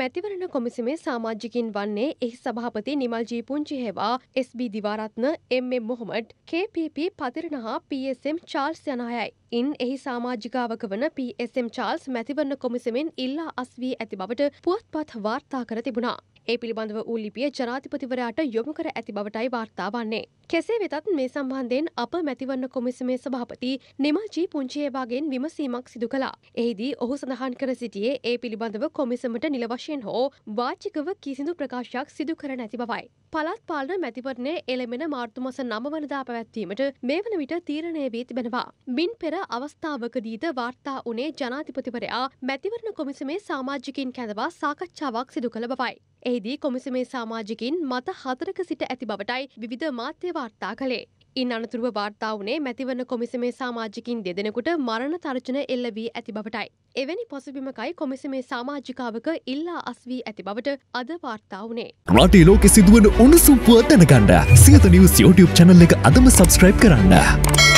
මැතිවරණ කොමිසමේ සාමාජිකින් වන්නේ එහි සභාපති නිමල් ජීපුංචි හෙවා SB Diwaratne M M. Mohamed KPP Pathirana හා PSM චාල්ස් යනහයයි. ඉන් එහි සාමාජිකාවක වන PSM චාල්ස් මැතිවරණ කොමිසමෙන් ඉල්ලා අස් වී ඇති බවට පුවත්පත් වාර්තා කර තිබුණා. ඒ පිළිබඳව ඌ ලිපිය ජනාධිපතිවරයාට යොමු කර ඇති බවටයි වාර්තා වන්නේ. කෙසේ වෙතත් මේ සම්බන්ධයෙන් අප මැතිවන්න කොමිසමේ සභාපති නිමල්ජී පුංචියේවාගෙන් විමසීමක් සිදු කළා. එහිදී ඔහු සඳහන් කර සිටියේ ඒ පිළිබඳව කොමිසමට නිල වශයෙන් හෝ වාචිකව කිසිදු ප්‍රකාශයක් සිදු කර නැති බවයි. පළාත් පාලන මැතිවරණය එළමෙන මාර්තු මස 9 වනදා පැවැත්වීමට මේ වන විට තීරණය වී තිබෙනවා. මින් පෙර අවස්ථාවකදීද වාර්තා වුණේ ජනාධිපතිවරයා මැතිවරණ කොමිසමේ සමාජිකින් කැඳවා සාකච්ඡාවක් සිදු කළ බවයි. එහිදී කොමිසමේ සමාජිකින් මත හතරක සිට ඇති බවටයි විවිධ මාධ්‍යවා වාර්තා කළේ. ඉන් අනතුරුව වාර්තා වනේ මැතිවන කොමිසමේ සාමාජිකින් දෙදෙනකුට මරණ තර්ජන එල්ල වී ඇති බවටයි. එවැනි පසුබිමකයි කොමිසමේ සාමාජිකාවක ඉල්ලා අස්වී ඇති බවට අද වාර්තා වනේ. රටේ ලෝකෙ සිදුවන උණුසුම්පුව දැනගන්න සියත නිවස් YouTube channel එක අදම subscribe කරන්න.